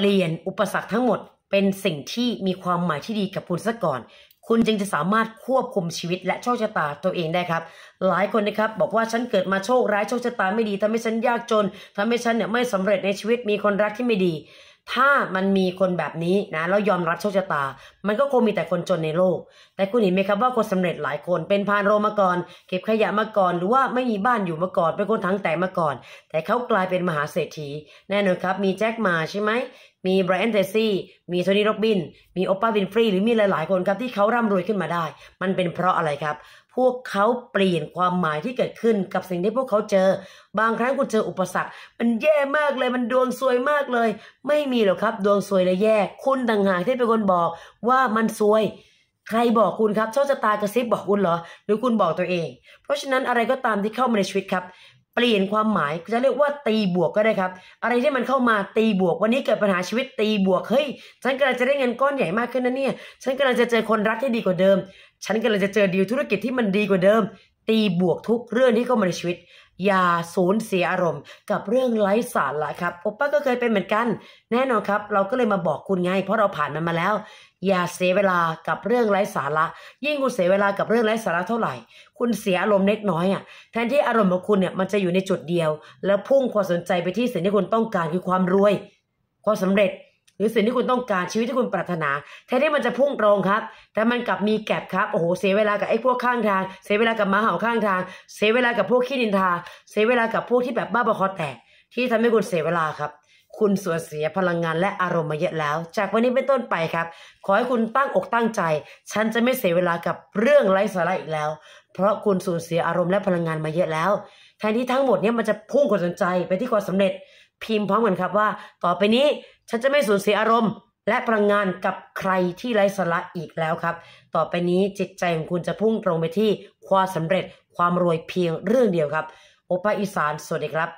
เปลี่ยนอุปสรรคทั้งหมดเป็นสิ่งที่มีความหมายที่ดีกับคุณซะก่อน คุณจึงจะสามารถควบคุมชีวิตและโชคชะตาตัวเองได้ครับ หลายคนนะครับบอกว่าฉันเกิดมาโชคร้ายโชคชะตาไม่ดี ทำให้ฉันยากจน ทำให้ฉันเนี่ยไม่สำเร็จในชีวิตมีคนรักที่ไม่ดีถ้ามันมีคนแบบนี้นะแล้วยอมรับโชคชะตา มันก็คงมีแต่คนจนในโลก แต่คุณเห็นไหมครับว่าคนสำเร็จหลายคนเป็นพานโรมาก่อนเก็บขยะมาก่อนหรือว่าไม่มีบ้านอยู่มาก่อนเป็นคนทั้งแต่มาก่อน แต่เขากลายเป็นมหาเศรษฐี แน่นอนครับ มีแจ็คมาใช่ไหมมีไบรอันเทซี่ มีโทนี่โรบิน มีโอปป้าวินฟรีหรือมีหลาย ๆคนครับที่เขาร่ำรวยขึ้นมาได้ มันเป็นเพราะอะไรครับ พวกเขาเปลี่ยนความหมายที่เกิดขึ้นกับสิ่งที่พวกเขาเจอ บางครั้งคุณเจออุปสรรค มันแย่มากเลยมันดวงซวยมากเลย ไม่มีหรอกครับดวงซวยและแย่ คุณต่างหากที่เป็นคนบอกว่ามันซวย ใครบอกคุณครับโชคชะตากระซิบบอกคุณเหรอ หรือคุณบอกตัวเอง เพราะฉะนั้นอะไรก็ตามที่เข้ามาในชีวิตครับเปลี่ยนความหมายจะเรียกว่าตีบวกก็ได้ครับ อะไรที่มันเข้ามาตีบวกวันนี้เกิดปัญหาชีวิตตีบวก เฮ้ยฉันกำลังจะได้เงินก้อนใหญ่มากขึ้นนะเนี่ยฉันกำลังจะเจอคนรักที่ดีกว่าเดิม ฉันกำลังจะเจอดีลธุรกิจที่มันดีกว่าเดิมตีบวกทุกเรื่องที่เข้ามาในชีวิต อย่าสูญเสียอารมณ์กับเรื่องไร้สาระครับโอป้าก็เคยเป็นเหมือนกัน แน่นอนครับเราก็เลยมาบอกคุณไง เพราะเราผ่านมันมาแล้ว อย่าเสียเวลากับเรื่องไร้สาระยิ่งคุณเสียเวลากับเรื่องไร้สาระเท่าไหร่ คุณเสียอารมณ์เล็กน้อยอ่ะแทนที่อารมณ์ของคุณเนี่ยมันจะอยู่ในจุดเดียว แล้วพุ่งความสนใจไปที่สิ่งที่คุณต้องการคือความรวย ความสำเร็จหรือสิ่งที่คุณต้องการชีวิตที่คุณปรารถนา แท้ที่มันจะพุ่งตรงครับ แต่มันกลับมีแกลบครับ โอ้โหเสียเวลากับไอ้พวกข้างทาง เสียเวลากับมาเห่าข้างทาง เสียเวลากับพวกขี้ดินทาเสียเวลากับพวกที่แบบบ้าบอคอแตกที่ทำให้คุณเสียเวลาครับ คุณสูญเสียพลังงานและอารมณ์มาเยอะแล้ว จากวันนี้เป็นต้นไปครับ ขอ ให้คุณตั้งอกตั้งใจ ฉันจะไม่เสียเวลากับเรื่องไร้สาระอีกแล้ว เพราะคุณสูญเสียอารมณ์และพลังงานมาเยอะแล้วแทนที่ทั้งหมดนี้มันจะพุ่งความสนใจไปที่ความสาเร็จพิมพ์พร้อมกันครับว่าต่อไปนี้ฉันจะไม่สูญเสียอารมณ์และพลังงานกับใครที่ไร้สาระอีกแล้วครับ ต่อไปนี้จิตใจของคุณจะพุ่งตรงไปที่ความสำเร็จความรวยเพียงเรื่องเดียวครับ โอปาอีสานสวัสดีครับ